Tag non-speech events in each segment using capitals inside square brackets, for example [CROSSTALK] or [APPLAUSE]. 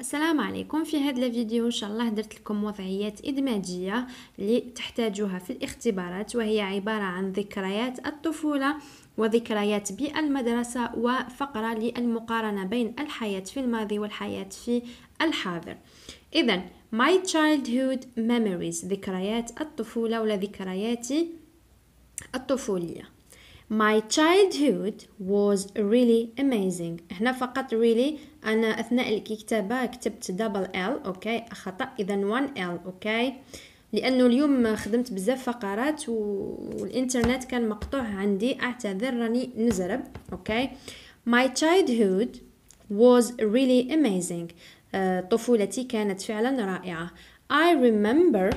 السلام عليكم في هذا الفيديو ان شاء الله درت لكم وضعيات ادماجيه اللي تحتاجوها في الاختبارات وهي عباره عن ذكريات الطفوله وذكريات بالمدرسه وفقره للمقارنه بين الحياه في الماضي والحياه في الحاضر اذا my childhood memories ذكريات الطفوله ولا ذكرياتي الطفوليه My childhood was really amazing هنا فقط really أنا أثناء الكتابة كتبت double L أوكي خطأ إذا one L أوكي لأنه اليوم خدمت بزاف فقرات والإنترنت كان مقطوع عندي أعتذر راني نزرب أوكي My childhood was really amazing آه، طفولتي كانت فعلا رائعة I remember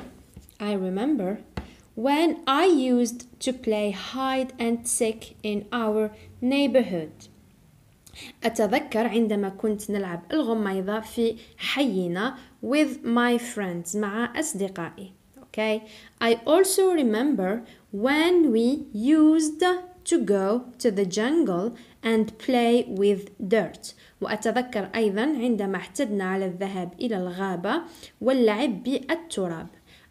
I remember when I used to play hide and seek in our neighborhood. أتذكر عندما كنت نلعب الغميضة في حينا with my friends مع أصدقائي. Okay. I also remember when we used to go to the jungle and play with dirt. وأتذكر أيضا عندما اعتدنا على الذهاب إلى الغابة واللعب بالتراب.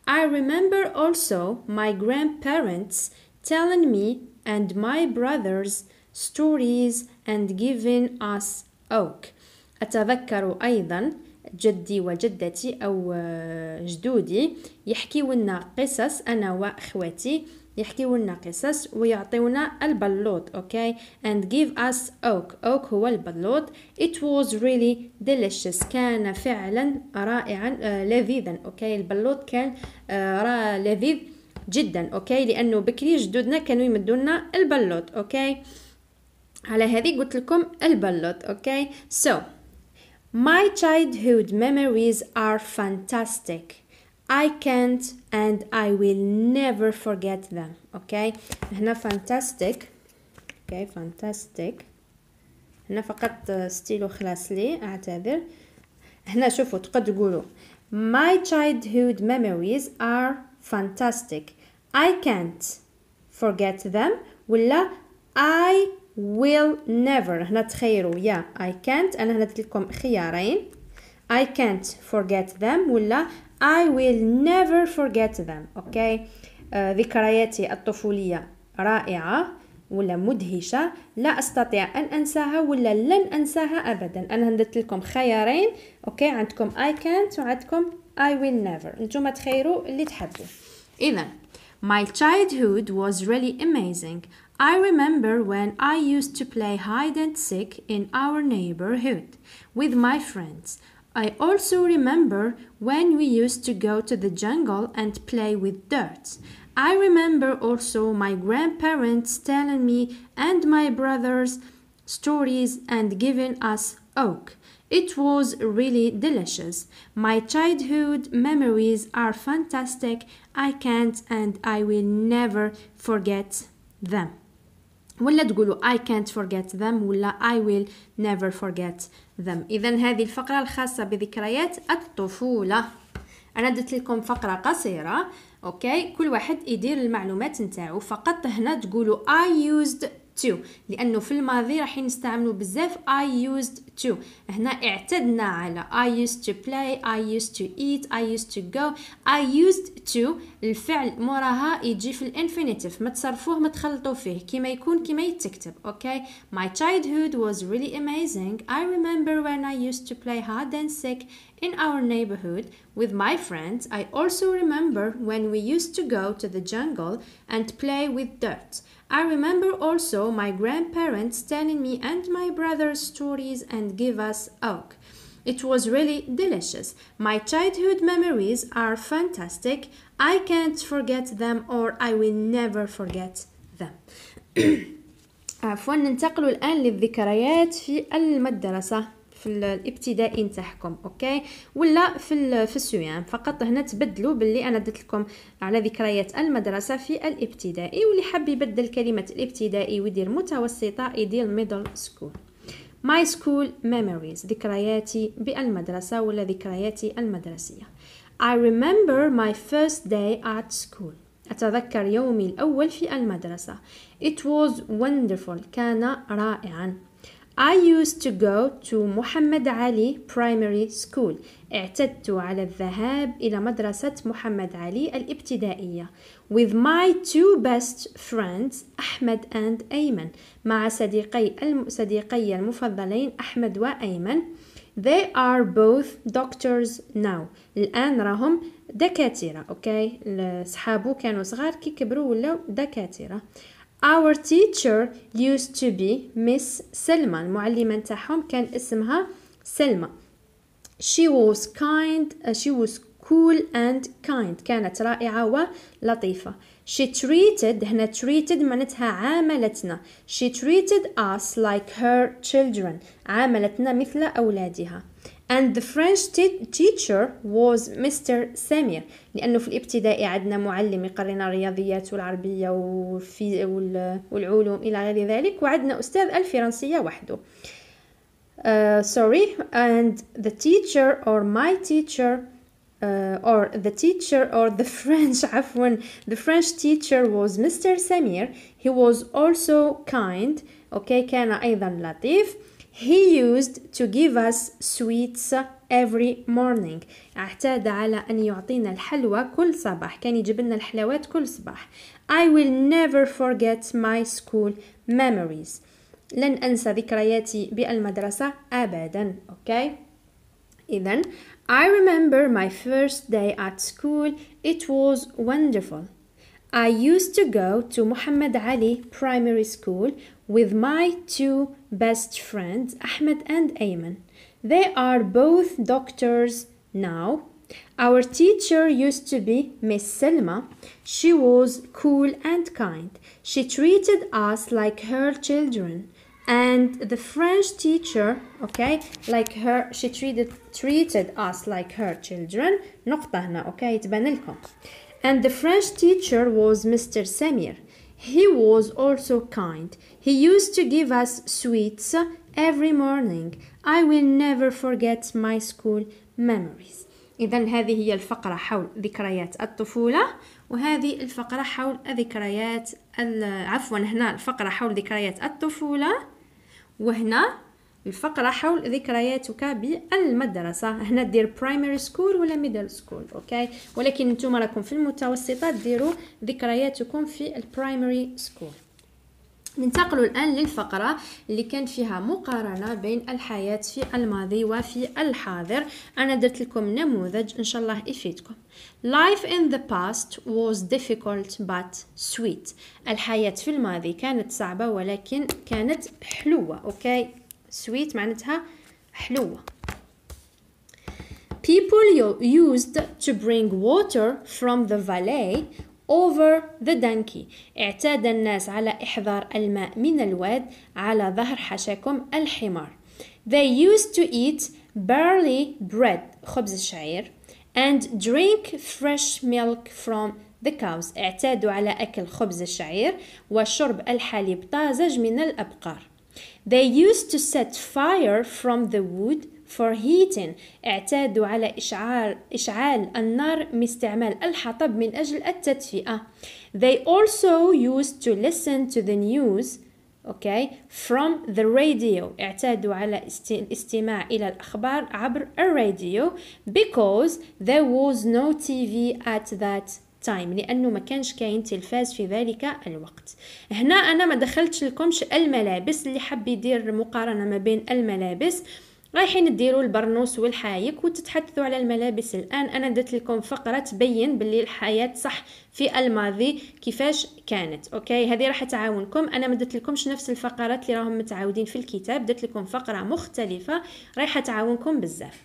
I remember also my grandparents telling me and my brothers stories and giving us oak. أتذكر أيضا جدي وجدتي أو جدودي يحكيوا لنا قصص أنا وأخواتي يحكيو لنا قصص ويعطيونا البلوط اوكي اند جيف اس اوك اوك هو البلوط ات was ريلي ديليشس كان فعلا رائعا آه لذيذا اوكي البلوط كان آه لذيذ جدا اوكي لانه بكري جدودنا كانوا لنا البلوط اوكي على هذه قلت لكم البلوط اوكي so my childhood memories are fantastic I can't and I will never forget them okay هنا fantastic okay fantastic هنا فقط ستيلو خلاص لي اعتذر هنا شوفوا تقد تقولوا My childhood memories are fantastic I can't forget them ولا I will never هنا تخيروا يا yeah, I can't أنا هنا لكم خيارين I can't forget them ولا I will never forget them okay uh, ذكرياتي الطفولية رائعة ولا مدهشة لا أستطيع أن أنساها ولا لن أنساها أبدا أنا هندت لكم خيارين أوكي عندكم I can't وعندكم I will never أنتم تخيروا اللي تحبوا إذا My childhood was really amazing. I remember when I used to play hide and seek in our neighborhood with my friends. I also remember when we used to go to the jungle and play with dirt. I remember also my grandparents telling me and my brothers stories and giving us oak. It was really delicious. My childhood memories are fantastic. I can't and I will never forget them. ولا تقولوا I can't forget them ولا I will never forget them إذا هذه الفقرة الخاصة بذكريات الطفولة أنا درت لكم فقرة قصيرة أوكي كل واحد يدير المعلومات نتاعو فقط هنا تقولوا I used to لأنه في الماضي راح نستعملوا بزاف I used to هنا اعتدنا على I used to play I used to eat I used to go I used to الفعل موراها يجي في الانفينيتيف ما تصرفوه ما تخلطوا فيه كما يكون كما يتكتب اوكي okay? My childhood was really amazing I remember when I used to play hide and seek in our neighborhood with my friends I also remember when we used to go to the jungle and play with dirt I remember also my grandparents telling me and my brother stories and give us oak. It was really delicious. My childhood memories are fantastic. I can't forget them or I will never forget them. [COUGHS] [COUGHS] عفوا ننتقل الآن للذكريات في المدرسة في الابتدائي نتاعكم اوكي ولا في في السويان فقط هنا تبدلوا باللي انا درت لكم على ذكريات المدرسه في الابتدائي واللي حاب يبدل كلمه الابتدائي ويدير متوسطه يدير ميدل سكول ماي سكول memories ذكرياتي بالمدرسة ولا ذكرياتي المدرسية I remember my first day at school أتذكر يومي الأول في المدرسة It was wonderful كان رائعا I used to go to محمد علي primary school. اعتدت على الذهاب إلى مدرسة محمد علي الابتدائية. With my two best friends أحمد and أيمن. مع صديقي صديقي المفضلين أحمد وأيمن. They are both doctors now. الآن راهم دكاترة، أوكي؟ صحابو كانوا صغار كي كبروا ولاو دكاترة. Our teacher used to be Miss سلمى المعلمة نتاعهم كان اسمها سلمى She was kind, uh, she was cool and kind كانت رائعة ولطيفة She treated هنا treated معناتها عاملتنا She treated us like her children عاملتنا مثل أولادها and the French teacher was Mr. سامير لأنه في الابتدائي عندنا معلم يقرينا الرياضيات والعربية والفي والعلوم إلى غير ذلك وعندنا أستاذ الفرنسية وحده uh, sorry and the teacher or my teacher uh, or the teacher or the [LAUGHS] French عفوا the French teacher was Mr. Samir, he was also kind okay كان أيضا لطيف he used to give us sweets every morning اعتاد على أن يعطينا الحلوى كل صباح كان يجيب لنا الحلوات كل صباح I will never forget my school memories لن أنسى ذكرياتي بالمدرسة أبدا okay? إذا I remember my first day at school it was wonderful I used to go to Muhammad Ali Primary School with my two best friends, Ahmed and Ayman. They are both doctors now. Our teacher used to be Miss Selma. She was cool and kind. She treated us like her children. And the French teacher, okay, like her, she treated treated us like her children. نقطة هنا, okay, تبان لكم. And the French teacher was Mr. Samir. He was also kind. He used to give us sweets every morning. I will never forget my school memories. إذا هذه هي الفقرة حول ذكريات الطفولة وهذه الفقرة حول ذكريات عفوا هنا الفقرة حول ذكريات الطفولة وهنا الفقرة حول ذكرياتك بالمدرسة هنا دير برايمري سكول ولا ميدل سكول اوكي ولكن نتوما راكم في المتوسطة ديروا ذكرياتكم في البرايمري سكول ننتقل الآن للفقرة اللي كان فيها مقارنة بين الحياة في الماضي وفي الحاضر أنا درت لكم نموذج إن شاء الله يفيدكم Life in the past was difficult but sweet الحياة في الماضي كانت صعبة ولكن كانت حلوة أوكي sweet معناتها حلوة people used to bring water from the valley over the donkey اعتاد الناس على إحضار الماء من الواد على ظهر حشاكم الحمار they used to eat barley bread خبز الشعير and drink fresh milk from the cows اعتادوا على أكل خبز الشعير وشرب الحليب طازج من الأبقار They used to set fire from the wood for heating اعتادوا على إشعال إشعال النار من استعمال الحطب من أجل التدفئة They also used to listen to the news okay from the radio اعتادوا على استماع إلى الأخبار عبر الراديو because there was no TV at that تايم لانه ما كانش كاين تلفاز في ذلك الوقت هنا انا ما دخلتش لكمش الملابس اللي حب يدير مقارنه ما بين الملابس رايحين ديروا البرنوس والحايك وتتحدثوا على الملابس الان انا درت لكم فقره تبين باللي الحياه صح في الماضي كيفاش كانت اوكي هذه راح تعاونكم انا ما درت لكمش نفس الفقرات اللي راهم متعاودين في الكتاب درت لكم فقره مختلفه رايحه تعاونكم بزاف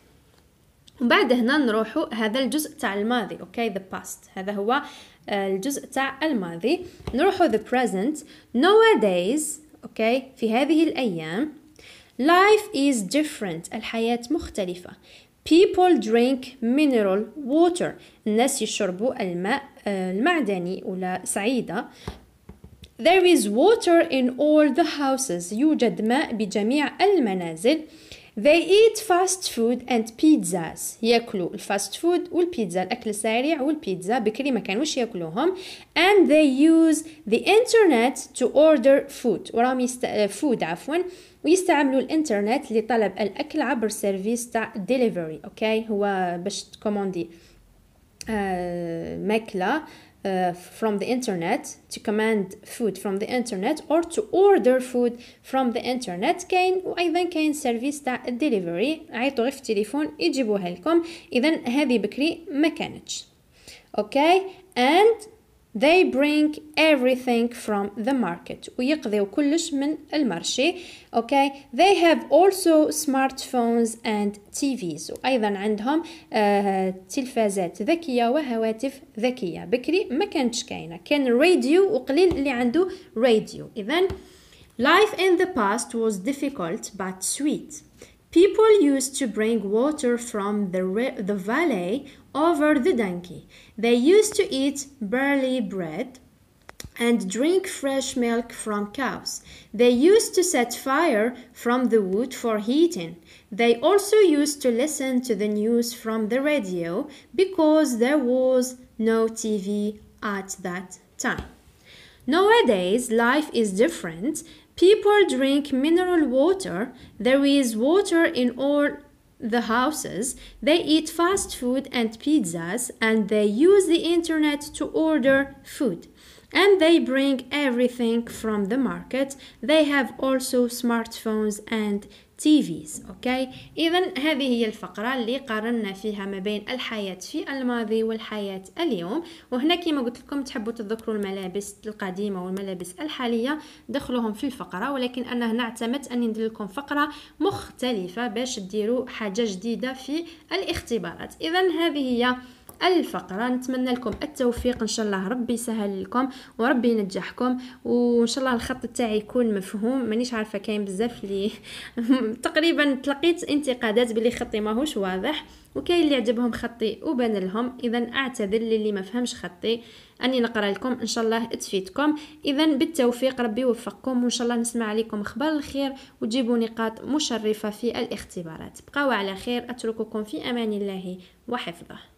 ومن بعد هنا نروحوا هذا الجزء تاع الماضي اوكي ذا باست هذا هو آه، الجزء تاع الماضي نروحوا the present nowadays اوكي في هذه الايام life is different الحياه مختلفه people drink mineral water الناس يشربوا الماء آه، المعدني ولا سعيده there is water in all the houses يوجد ماء بجميع المنازل They eat fast food and pizzas ياكلوا الفاست فود والبيتزا الأكل السريع والبيتزا بكري ما كانوش ياكلوهم and they use the internet to order food وراهم يست... food عفوا ويستعملوا الانترنت لطلب الأكل عبر سيرفيس تاع delivery أوكي okay? هو باش تكوموندي آه ماكلة uh, from the internet, to command food from the internet or to order food from the internet كاين وايضا كاين سيرفيس تاع الدليفري عيطوا غير في التليفون يجيبوها لكم اذا هذه بكري ما كانتش اوكي okay. and they bring everything from the market ويقضيو كلش من المارشي okay they have also smartphones and TVs وأيضا عندهم uh, تلفازات ذكية وهواتف ذكية بكري ما كانتش كاينة كان راديو وقليل اللي عنده راديو إذن life in the past was difficult but sweet People used to bring water from the, the valley over the donkey. They used to eat barley bread and drink fresh milk from cows. They used to set fire from the wood for heating. They also used to listen to the news from the radio because there was no TV at that time. Nowadays, life is different. People drink mineral water. There is water in all the houses. They eat fast food and pizzas, and they use the internet to order food. And they bring everything from the market. They have also smartphones and تيفيز اوكي اذا هذه هي الفقره اللي قارنا فيها ما بين الحياه في الماضي والحياه اليوم وهنا كما قلت لكم تحبوا تذكروا الملابس القديمه والملابس الحاليه دخلوهم في الفقره ولكن انا هنا اعتمدت اني ندير لكم فقره مختلفه باش ديروا حاجه جديده في الاختبارات اذا هذه هي الفقره نتمنى لكم التوفيق ان شاء الله ربي يسهل لكم وربي ينجحكم وان شاء الله الخط تاعي يكون مفهوم مانيش عارفه كاين بزاف لي [LAUGHS] تقريبا تلقيت انتقادات بلي خطي ماهوش واضح وكاين اللي عجبهم خطي وبان لهم اذا اعتذر للي ما فهمش خطي اني نقرا لكم ان شاء الله تفيدكم اذا بالتوفيق ربي يوفقكم وان شاء الله نسمع عليكم اخبار الخير وتجيبوا نقاط مشرفه في الاختبارات بقاو على خير اترككم في امان الله وحفظه